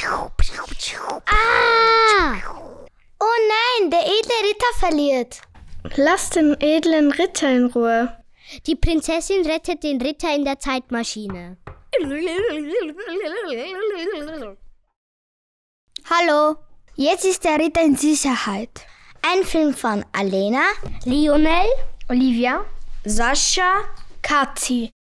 Ah! Oh nein, der edle Ritter verliert. Lass den edlen Ritter in Ruhe. Die Prinzessin rettet den Ritter in der Zeitmaschine. Hallo, jetzt ist der Ritter in Sicherheit. Ein Film von Alena, Lionel, Olivia, Sascha, Kathi.